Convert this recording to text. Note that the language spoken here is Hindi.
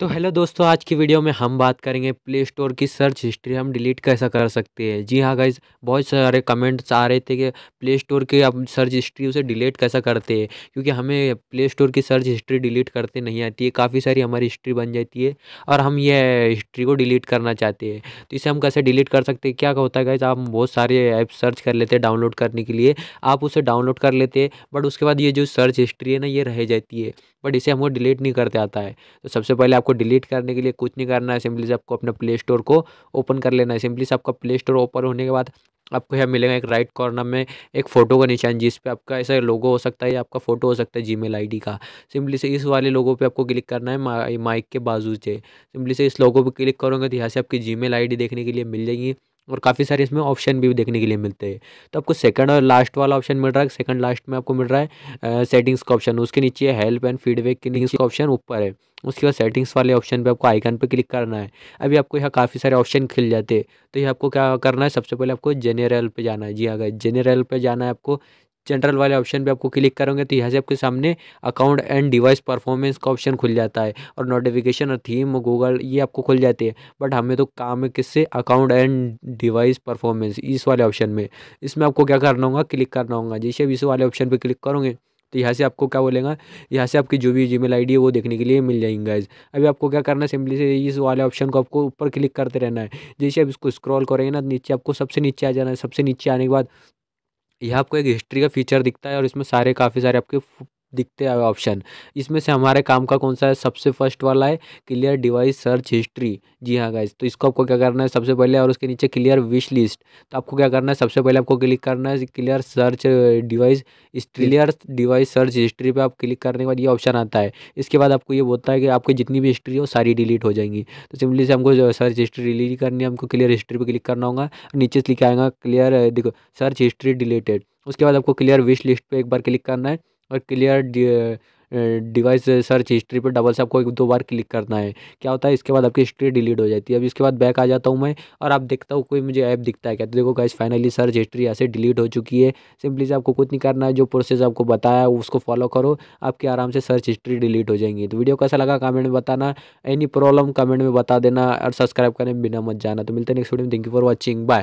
तो हेलो दोस्तों आज की वीडियो में हम बात करेंगे प्ले स्टोर की सर्च हिस्ट्री हम डिलीट कैसा कर सकते हैं जी हाँ गाइज बहुत सारे कमेंट्स आ रहे थे कि प्ले स्टोर के अब सर्च हिस्ट्री उसे डिलीट कैसा करते हैं क्योंकि हमें प्ले स्टोर की सर्च हिस्ट्री डिलीट करते नहीं आती है काफ़ी सारी हमारी हिस्ट्री बन जाती है और हम ये हिस्ट्री को डिलीट करना चाहते हैं तो इसे हम कैसे डिलीट कर सकते हैं क्या होता है गाइज आप बहुत सारे ऐप सर्च कर लेते हैं डाउनलोड करने के लिए आप उसे डाउनलोड कर लेते हैं बट उसके बाद ये जो सर्च हिस्ट्री है ना ये रह जाती है बट इसे हमको डिलीट नहीं करते आता है तो सबसे पहले आपको आपको डिलीट करने के लिए कुछ नहीं करना है सिंपली से आपको अपना प्ले स्टोर को ओपन कर लेना है सिंपली से आपका प्ले स्टोर ओपन होने के बाद आपको यहाँ मिलेगा एक राइट कॉर्नर में एक फ़ोटो का निशान जिस पे आपका ऐसा लोगो हो सकता है या आपका फ़ोटो हो सकता है जीमेल आईडी का सिंपली से इस वाले लोगो पे आपको क्लिक करना है माइक के बाजू से सिंपली से इस लोगो पे क्लिक करोगे तो यहाँ से आपकी जीमेल आईडी देखने के लिए मिल जाएगी और काफ़ी सारे इसमें ऑप्शन भी देखने के लिए मिलते हैं तो आपको सेकंड और लास्ट वाला ऑप्शन मिल रहा है सेकंड लास्ट में आपको मिल रहा है सेटिंग्स का ऑप्शन उसके नीचे हेल्प एंड फीडबैक के नीचे ऑप्शन ऊपर है उसके बाद सेटिंग्स वाले ऑप्शन पे आपको आइकन पे क्लिक करना है अभी आपको यहाँ काफ़ी सारे ऑप्शन खिल जाते हैं तो ये आपको क्या करना है सबसे पहले आपको जनरल पे जाना है जी अगर हाँ, जनरल पे जाना है आपको जनरल वाले ऑप्शन पे आपको क्लिक करोगे तो यहाँ से आपके सामने अकाउंट एंड डिवाइस परफॉर्मेंस का ऑप्शन खुल जाता है और नोटिफिकेशन और थीम गूगल ये आपको खुल जाती है बट हमें तो काम है किससे अकाउंट एंड डिवाइस परफॉर्मेंस इस वाले ऑप्शन में इसमें आपको क्या करना होगा क्लिक करना होगा जैसे इस वाले ऑप्शन पर क्लिक करोगे तो यहाँ से आपको क्या बोलेगा यहाँ से आपकी जो भी जी मेल है वो देखने के लिए मिल जाएंगे गाइज अभी आपको क्या करना है सिंपली से इस वाले ऑप्शन को आपको ऊपर क्लिक करते रहना है जैसे आप इसको स्क्रॉल करेंगे ना तो नीचे आपको सबसे नीचे आ जाना है सबसे नीचे आने के बाद यह आपको एक हिस्ट्री का फीचर दिखता है और इसमें सारे काफ़ी सारे आपके दिखते हैं ऑप्शन इसमें से हमारे काम का कौन सा है सबसे फर्स्ट वाला है क्लियर डिवाइस सर्च हिस्ट्री जी हाँ गाइज तो इसको आपको क्या करना है सबसे पहले और उसके नीचे क्लियर विश लिस्ट तो आपको क्या करना है सबसे पहले आपको क्लिक करना है clear search device clear device search history पर आप क्लिक करने के बाद ये ऑप्शन आता है इसके बाद आपको ये बोलता है कि आपकी जितनी भी हिस्ट्री है वो सारी डिलीट हो जाएंगी तो सिंपली से हमको सर्च हिस्ट्री डिलीट करनी है हमको क्लियर हिस्ट्री पर क्लिक करना होगा नीचे से लिखा आएगा क्लियर देखो सर्च हिस्ट्री डिलीटेड उसके बाद आपको क्लियर विश लिस्ट पर एक बार क्लिक करना है और क्लियर डिवाइस सर्च हिस्ट्री पर डबल से आपको एक दो बार क्लिक करना है क्या होता है इसके बाद आपकी हिस्ट्री डिलीट हो जाती है अब इसके बाद बैक आ जाता हूँ मैं और आप देखता हूँ कोई मुझे ऐप दिखता है क्या तो देखो गाइस फाइनली सर्च हिस्ट्री ऐसे डिलीट हो चुकी है सिंपली से आपको कुछ नहीं करना है जो प्रोसेस आपको बताया उसको फॉलो करो आपकी आराम से सर्च हिस्ट्री डिलीट हो जाएंगी तो वीडियो कैसा लगा कमेंट में बताना एनी प्रॉब्लम कमेंट में बता देना और सब्सक्राइब करने बिना मत जाना तो मिलते नेक्स्ट वीडियो में thank you for watching bye